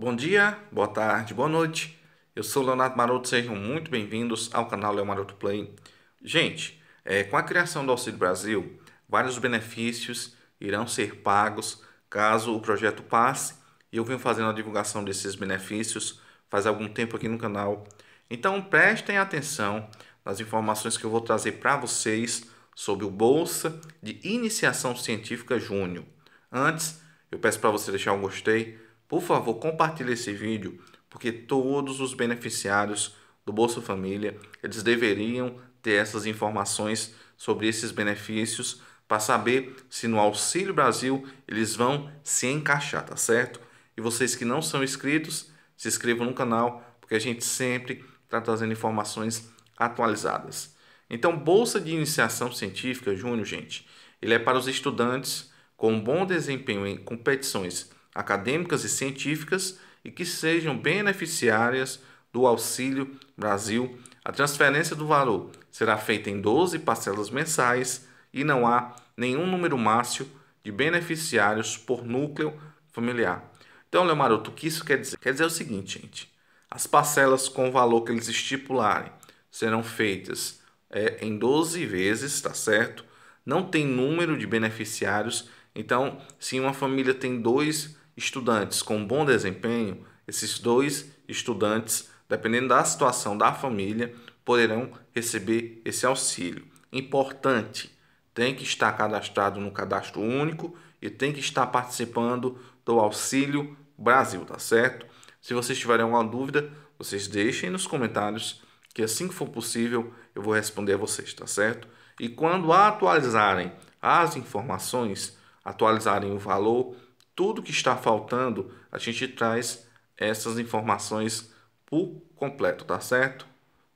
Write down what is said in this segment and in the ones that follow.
Bom dia, boa tarde, boa noite. Eu sou Leonardo Maroto, sejam muito bem-vindos ao canal Leo Maroto Play. Gente, é, com a criação do Auxílio Brasil, vários benefícios irão ser pagos caso o projeto passe. E eu venho fazendo a divulgação desses benefícios faz algum tempo aqui no canal. Então prestem atenção nas informações que eu vou trazer para vocês sobre o Bolsa de Iniciação Científica Júnior. Antes, eu peço para você deixar um gostei por favor, compartilhe esse vídeo, porque todos os beneficiários do Bolsa Família, eles deveriam ter essas informações sobre esses benefícios para saber se no Auxílio Brasil eles vão se encaixar, tá certo? E vocês que não são inscritos, se inscrevam no canal, porque a gente sempre está trazendo informações atualizadas. Então, Bolsa de Iniciação Científica Júnior, gente, ele é para os estudantes com bom desempenho em competições acadêmicas e científicas e que sejam beneficiárias do Auxílio Brasil. A transferência do valor será feita em 12 parcelas mensais e não há nenhum número máximo de beneficiários por núcleo familiar. Então, Leomaroto, o que isso quer dizer? Quer dizer o seguinte, gente. As parcelas com o valor que eles estipularem serão feitas é, em 12 vezes, tá certo? Não tem número de beneficiários então, se uma família tem dois estudantes com bom desempenho, esses dois estudantes, dependendo da situação da família, poderão receber esse auxílio. Importante, tem que estar cadastrado no cadastro único e tem que estar participando do Auxílio Brasil, tá certo? Se vocês tiverem alguma dúvida, vocês deixem nos comentários que assim que for possível eu vou responder a vocês, tá certo? E quando atualizarem as informações, atualizarem o valor, tudo que está faltando, a gente traz essas informações por completo, tá certo?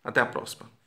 Até a próxima.